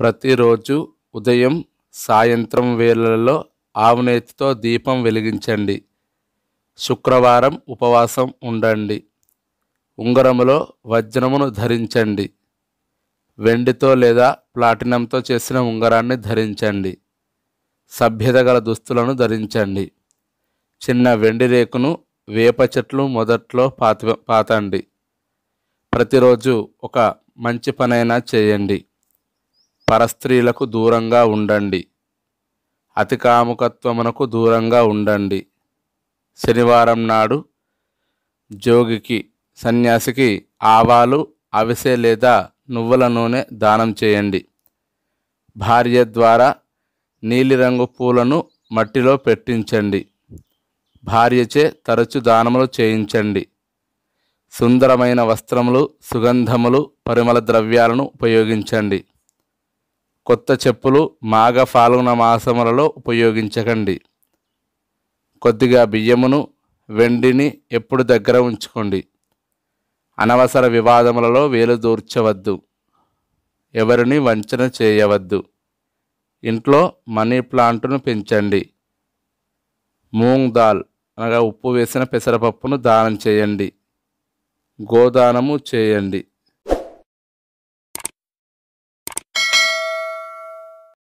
ప్రతిరోజు ఉదయం సాయంత్రం వేళలలో ఆవునేతితో దీపం వెలిగించండి శుక్రవారం ఉపవాసం ఉండండి ఉంగరములో వజ్రమును ధరించండి వెండితో లేదా ప్లాటినంతో చేసిన ఉంగరాన్ని ధరించండి సభ్యత గల దుస్తులను ధరించండి చిన్న వెండి రేకును వేప చెట్లు మొదట్లో పాత పాతండి ప్రతిరోజు ఒక మంచి పనైనా చేయండి పరస్త్రీలకు దూరంగా ఉండండి అతి కాముకత్వమునకు దూరంగా ఉండండి శనివారం నాడు జోగికి సన్యాసికి ఆవాలు అవిసె లేదా నువ్వుల నూనె దానం చేయండి భార్య ద్వారా నీలిరంగు పూలను మట్టిలో పెట్టించండి భార్యచే తరచు దానములు చేయించండి సుందరమైన వస్త్రములు సుగంధములు పరిమళ ద్రవ్యాలను ఉపయోగించండి కొత్త చెప్పులు మాఘ ఫాల్గుణ మాసములలో ఉపయోగించకండి కొద్దిగా బియ్యమును వెండిని ఎప్పుడు దగ్గర ఉంచుకోండి అనవసర వివాదములలో వేలు దూర్చవద్దు ఎవరిని వంచన చేయవద్దు ఇంట్లో మనీ ప్లాంట్ను పెంచండి మూంగ్ దాల్ అనగా ఉప్పు వేసిన పెసరపప్పును దానం చేయండి గోదానము చేయండి